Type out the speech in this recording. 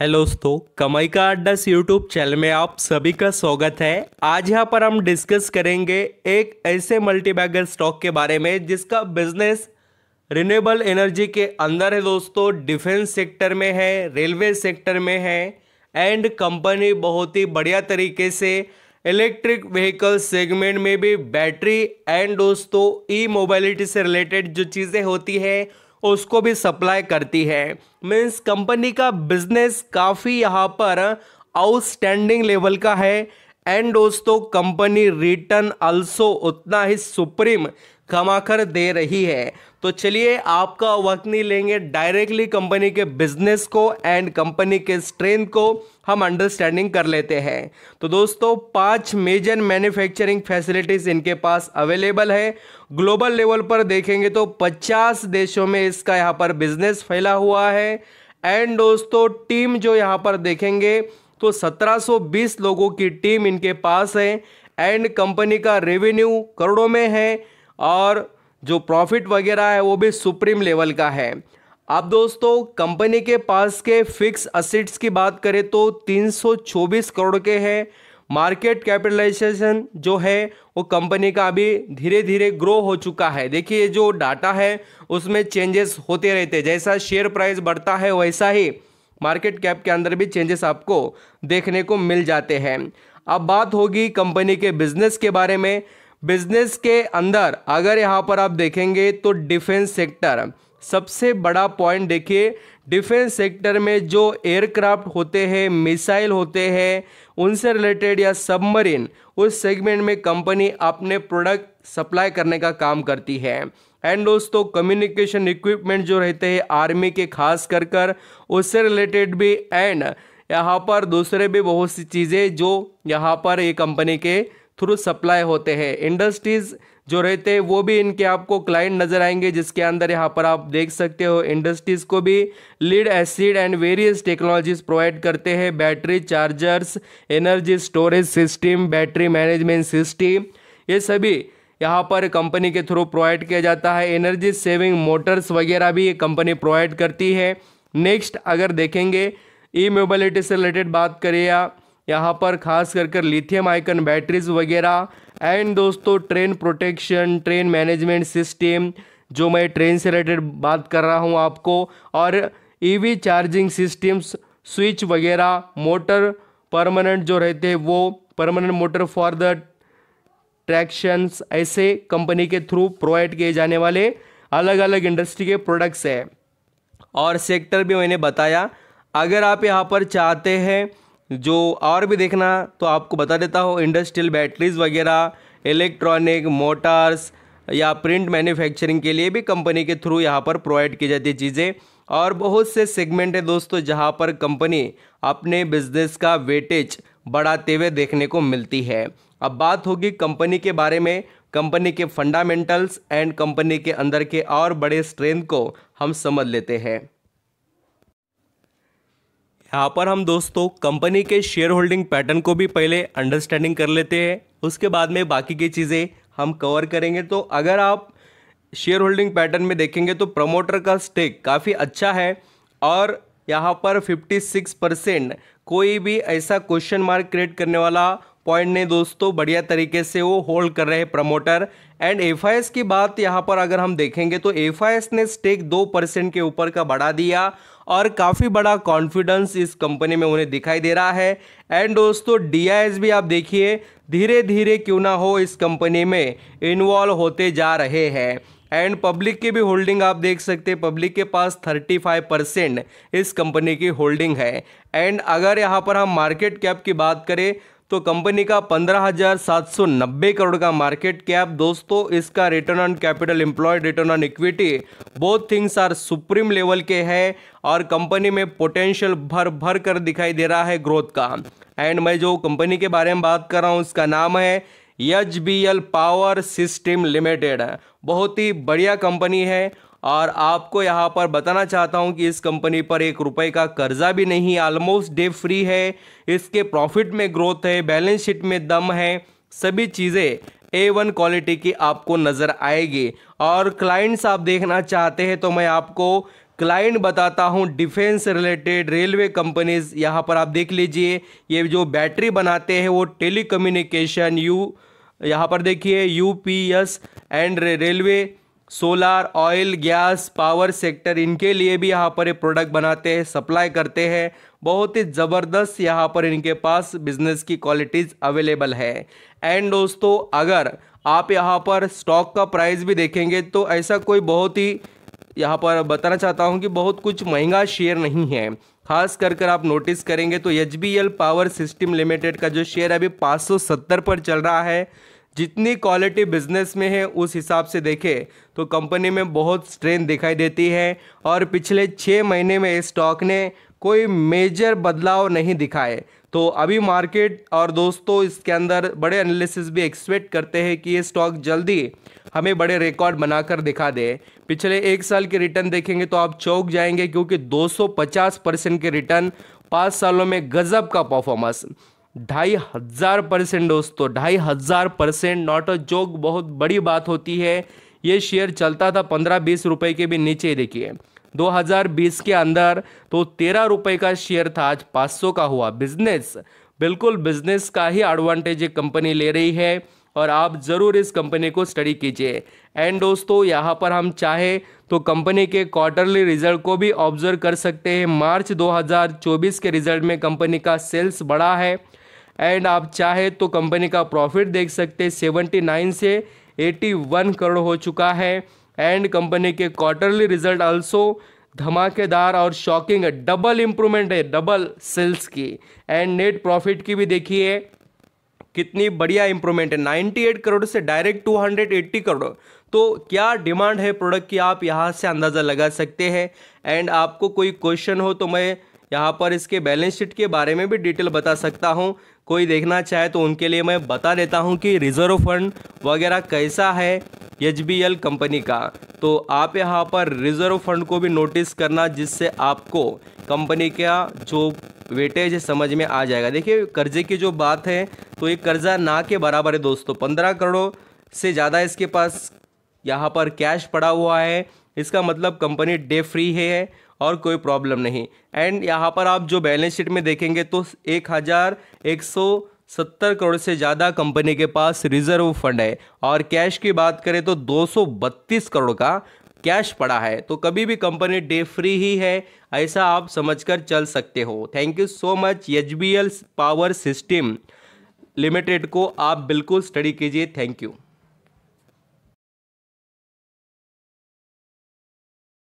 hello दोस्तों कमाई का अड्डा यूट्यूब चैनल में आप सभी का स्वागत है आज यहाँ पर हम डिस्कस करेंगे एक ऐसे मल्टीबैगर स्टॉक के बारे में जिसका बिजनेस रिन्यूएबल एनर्जी के अंदर है दोस्तों डिफेंस सेक्टर में है रेलवे सेक्टर में है एंड कंपनी बहुत ही बढ़िया तरीके से इलेक्ट्रिक व्हीकल सेगमेंट में भी बैटरी एंड दोस्तों ई मोबाइलिटी से रिलेटेड जो चीज़ें होती है उसको भी सप्लाई करती है मीन्स कंपनी का बिजनेस काफ़ी यहाँ पर आउटस्टैंडिंग लेवल का है एंड दोस्तों कंपनी रिटर्न अल्सो उतना ही सुप्रीम कमाकर दे रही है तो चलिए आपका वक्त नहीं लेंगे डायरेक्टली कंपनी के बिजनेस को एंड कंपनी के स्ट्रेंथ को हम अंडरस्टैंडिंग कर लेते हैं तो दोस्तों पांच मेजर मैन्युफैक्चरिंग फैसिलिटीज इनके पास अवेलेबल है ग्लोबल लेवल पर देखेंगे तो 50 देशों में इसका यहाँ पर बिजनेस फैला हुआ है एंड दोस्तों टीम जो यहाँ पर देखेंगे तो 1720 लोगों की टीम इनके पास है एंड कंपनी का रेवेन्यू करोड़ों में है और जो प्रॉफिट वगैरह है वो भी सुप्रीम लेवल का है अब दोस्तों कंपनी के पास के फिक्स असिट्स की बात करें तो 324 करोड़ के हैं मार्केट कैपिटलाइजेशन जो है वो कंपनी का अभी धीरे धीरे ग्रो हो चुका है देखिए जो डाटा है उसमें चेंजेस होते रहते हैं जैसा शेयर प्राइस बढ़ता है वैसा ही मार्केट कैप के अंदर भी चेंजेस आपको देखने को मिल जाते हैं अब बात होगी कंपनी के बिजनेस के बारे में बिजनेस के अंदर अगर यहाँ पर आप देखेंगे तो डिफेंस सेक्टर सबसे बड़ा पॉइंट देखिए डिफेंस सेक्टर में जो एयरक्राफ्ट होते हैं मिसाइल होते हैं उनसे रिलेटेड या सबमरीन उस सेगमेंट में कंपनी अपने प्रोडक्ट सप्लाई करने का काम करती है एंड दोस्तों कम्युनिकेशन इक्विपमेंट जो रहते हैं आर्मी के खास कर कर उससे रिलेटेड भी एंड यहाँ पर दूसरे भी बहुत सी चीज़ें जो यहाँ पर ये कंपनी के थ्रू सप्लाई होते हैं इंडस्ट्रीज़ जो रहते हैं वो भी इनके आपको क्लाइंट नज़र आएंगे जिसके अंदर यहाँ पर आप देख सकते हो इंडस्ट्रीज़ को भी lead acid and various technologies provide करते हैं battery chargers energy storage system battery management system ये सभी यहाँ पर कंपनी के थ्रू प्रोवाइड किया जाता है एनर्जी सेविंग मोटर्स वगैरह भी ये कंपनी प्रोवाइड करती है नेक्स्ट अगर देखेंगे ई मोबिलिटी से रिलेटेड बात करें या यहाँ पर खास कर कर लिथियम आइकन बैटरीज वगैरह एंड दोस्तों train protection train management system जो मैं ट्रेन से रिलेटेड बात कर रहा हूँ आपको और ईवी चार्जिंग सिस्टम्स स्विच वगैरह मोटर परमानेंट जो रहते हैं वो permanent motor for the tractions ऐसे कंपनी के थ्रू प्रोवाइड किए जाने वाले अलग अलग इंडस्ट्री के प्रोडक्ट्स है और सेक्टर भी मैंने बताया अगर आप यहाँ पर चाहते हैं जो और भी देखना तो आपको बता देता हूँ इंडस्ट्रियल बैटरीज़ वगैरह इलेक्ट्रॉनिक मोटर्स या प्रिंट मैन्युफैक्चरिंग के लिए भी कंपनी के थ्रू यहाँ पर प्रोवाइड की जाती है चीज़ें और बहुत से सेगमेंट है दोस्तों जहाँ पर कंपनी अपने बिजनेस का वेटेज बढ़ाते हुए देखने को मिलती है अब बात होगी कंपनी के बारे में कंपनी के फंडामेंटल्स एंड कंपनी के अंदर के और बड़े स्ट्रेंथ को हम समझ लेते हैं यहाँ पर हम दोस्तों कंपनी के शेयर होल्डिंग पैटर्न को भी पहले अंडरस्टैंडिंग कर लेते हैं उसके बाद में बाकी की चीज़ें हम कवर करेंगे तो अगर आप शेयर होल्डिंग पैटर्न में देखेंगे तो प्रमोटर का स्टेक काफ़ी अच्छा है और यहाँ पर 56 परसेंट कोई भी ऐसा क्वेश्चन मार्क क्रिएट करने वाला पॉइंट ने दोस्तों बढ़िया तरीके से वो होल्ड कर रहे प्रमोटर एंड एफ की बात यहाँ पर अगर हम देखेंगे तो एफ ने स्टेक दो परसेंट के ऊपर का बढ़ा दिया और काफ़ी बड़ा कॉन्फिडेंस इस कंपनी में उन्हें दिखाई दे रहा है एंड दोस्तों डी भी आप देखिए धीरे धीरे क्यों ना हो इस कंपनी में इन्वॉल्व होते जा रहे हैं एंड पब्लिक की भी होल्डिंग आप देख सकते हैं पब्लिक के पास 35 परसेंट इस कंपनी की होल्डिंग है एंड अगर यहाँ पर हम मार्केट कैप की बात करें तो कंपनी का नब्बे करोड़ का मार्केट कैप दोस्तों इसका return on capital employed return on equity both things are supreme level के हैं और कंपनी में पोटेंशियल भर भर कर दिखाई दे रहा है ग्रोथ का एंड मैं जो कंपनी के बारे में बात कर रहा हूँ उसका नाम है एच पावर सिस्टम लिमिटेड बहुत ही बढ़िया कंपनी है और आपको यहाँ पर बताना चाहता हूँ कि इस कंपनी पर एक रुपए का कर्जा भी नहीं ऑलमोस्ट डे फ्री है इसके प्रॉफिट में ग्रोथ है बैलेंस शीट में दम है सभी चीज़ें ए वन क्वालिटी की आपको नज़र आएगी और क्लाइंट्स आप देखना चाहते हैं तो मैं आपको क्लाइंट बताता हूँ डिफेंस रिलेटेड रेलवे कंपनीज यहाँ पर आप देख लीजिए ये जो बैटरी बनाते हैं वो टेली यू यहाँ पर देखिए UPS and railway solar oil gas power sector इनके लिए भी यहाँ पर ये प्रोडक्ट बनाते हैं सप्लाई करते हैं बहुत ही ज़बरदस्त यहाँ पर इनके पास बिजनेस की क्वालिटीज़ अवेलेबल है एंड दोस्तों अगर आप यहाँ पर स्टॉक का प्राइस भी देखेंगे तो ऐसा कोई बहुत ही यहाँ पर बताना चाहता हूँ कि बहुत कुछ महंगा शेयर नहीं है खास कर कर आप नोटिस करेंगे तो एच पावर सिस्टम लिमिटेड का जो शेयर अभी पाँच पर चल रहा है जितनी क्वालिटी बिजनेस में है उस हिसाब से देखें तो कंपनी में बहुत स्ट्रेंथ दिखाई देती है और पिछले छः महीने में स्टॉक ने कोई मेजर बदलाव नहीं दिखाए तो अभी मार्केट और दोस्तों इसके अंदर बड़े एनालिसिस भी एक्सपेक्ट करते हैं कि ये स्टॉक जल्दी हमें बड़े रिकॉर्ड बनाकर दिखा दे पिछले एक साल के रिटर्न देखेंगे तो आप चौक जाएंगे क्योंकि 250 परसेंट के रिटर्न पाँच सालों में गजब का परफॉर्मेंस ढाई हज़ार परसेंट दोस्तों तो ढाई हज़ार परसेंट नॉट अ जोक बहुत बड़ी बात होती है ये शेयर चलता था पंद्रह बीस रुपए के भी नीचे देखिए 2020 के अंदर तो तेरह रुपए का शेयर था आज 500 का हुआ बिजनेस बिल्कुल बिजनेस का ही एडवांटेज ये कंपनी ले रही है और आप ज़रूर इस कंपनी को स्टडी कीजिए एंड दोस्तों यहाँ पर हम चाहे तो कंपनी के क्वार्टरली रिजल्ट को भी ऑब्जर्व कर सकते हैं मार्च 2024 के रिजल्ट में कंपनी का सेल्स बढ़ा है एंड आप चाहे तो कंपनी का प्रॉफिट देख सकते हैं सेवेंटी नाइन से एटी वन करोड़ हो चुका है एंड कंपनी के क्वार्टरली रिजल्ट आल्सो धमाकेदार और शॉकिंग डबल इम्प्रूवमेंट है डबल सेल्स की एंड नेट प्रॉफिट की भी देखिए कितनी बढ़िया इंप्रूवमेंट है नाइन्टी एट करोड़ से direct two hundred eighty crore तो क्या डिमांड है प्रोडक्ट की आप यहाँ से अंदाज़ा लगा सकते हैं एंड आपको कोई क्वेश्चन हो तो मैं यहाँ पर इसके बैलेंस शीट के बारे में भी डिटेल बता सकता हूँ कोई देखना चाहे तो उनके लिए मैं बता देता हूँ कि रिजर्व फंड वगैरह कैसा है एच कंपनी का तो आप यहाँ पर रिजर्व फंड को भी नोटिस करना जिससे आपको कंपनी का जो वेटेज समझ में आ जाएगा देखिए कर्जे की जो बात है तो ये कर्जा ना के बराबर है दोस्तों पंद्रह करोड़ से ज़्यादा इसके पास यहाँ पर कैश पड़ा हुआ है इसका मतलब कंपनी डे फ्री है और कोई प्रॉब्लम नहीं एंड यहाँ पर आप जो बैलेंस शीट में देखेंगे तो एक हज़ार एक सौ सत्तर करोड़ से ज़्यादा कंपनी के पास रिजर्व फंड है और कैश की बात करें तो दो सौ बत्तीस करोड़ का कैश पड़ा है तो कभी भी कंपनी डे फ्री ही है ऐसा आप समझकर चल सकते हो thank you so much H power system limited को आप बिल्कुल स्टडी कीजिए थैंक यू